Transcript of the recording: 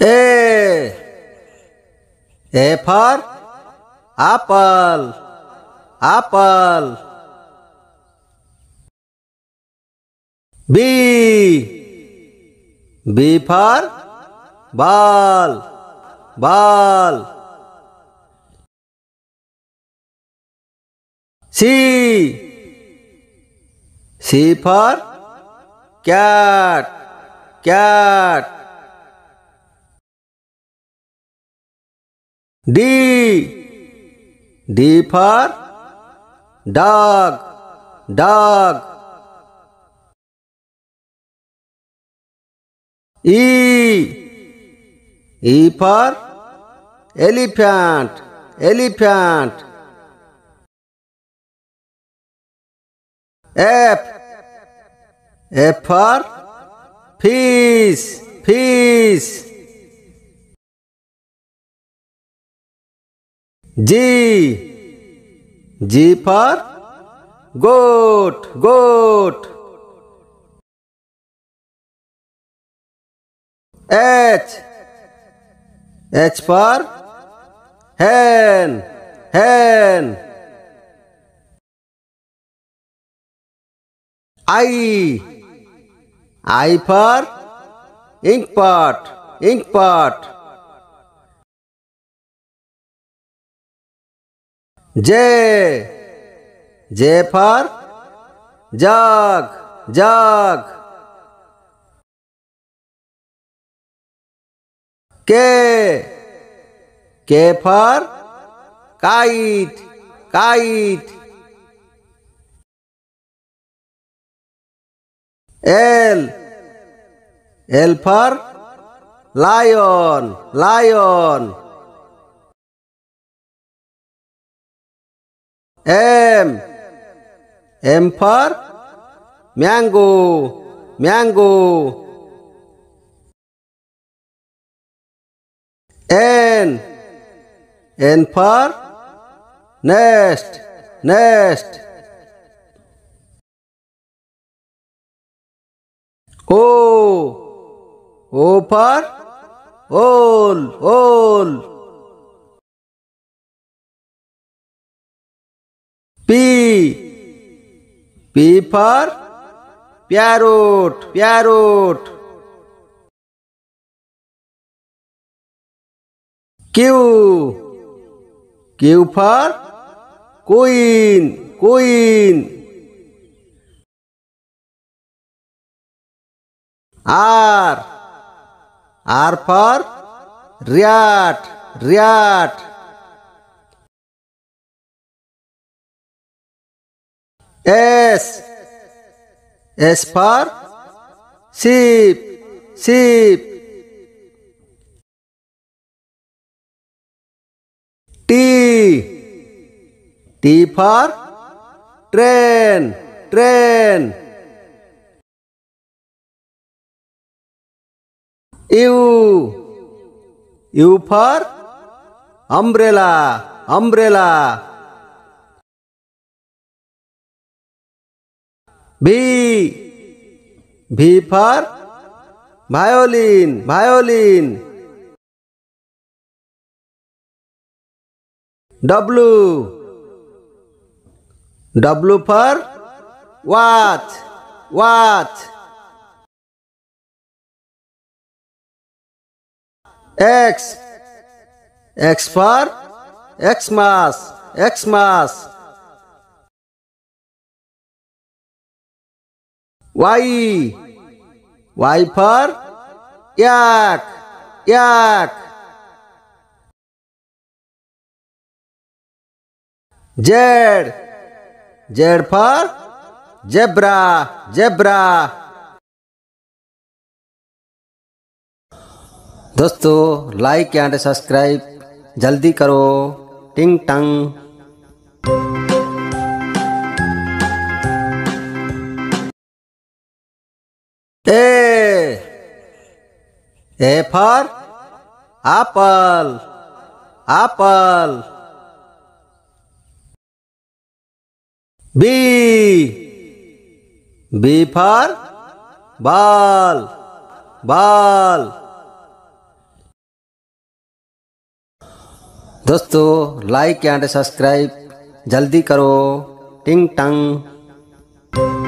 A A for apple apple B B for ball ball C C for cat cat D D for dog dog E E for elephant elephant F F for fish fish G G for goat goat H H for hen hen I I for ink pot ink pot J J for jug jug K K for kite kite L L for lion lion M. M for mango, mango. N. N for nest, nest. O. O for all, all. P for parrot parrot Q Q for coin coin R R for rat rat S. S for sheep, sheep. T. T for train, train. U. U for umbrella, umbrella. V V for violin violin W W for watch watch X X for Xmas Xmas Y. Y for yak, yak. Z. Z for zebra, zebra. दोस्तों like and subscribe जल्दी करो टिंग टंग A for apple, apple. B, B for ball, ball. दोस्तों like and subscribe जल्दी करो टिंग टंग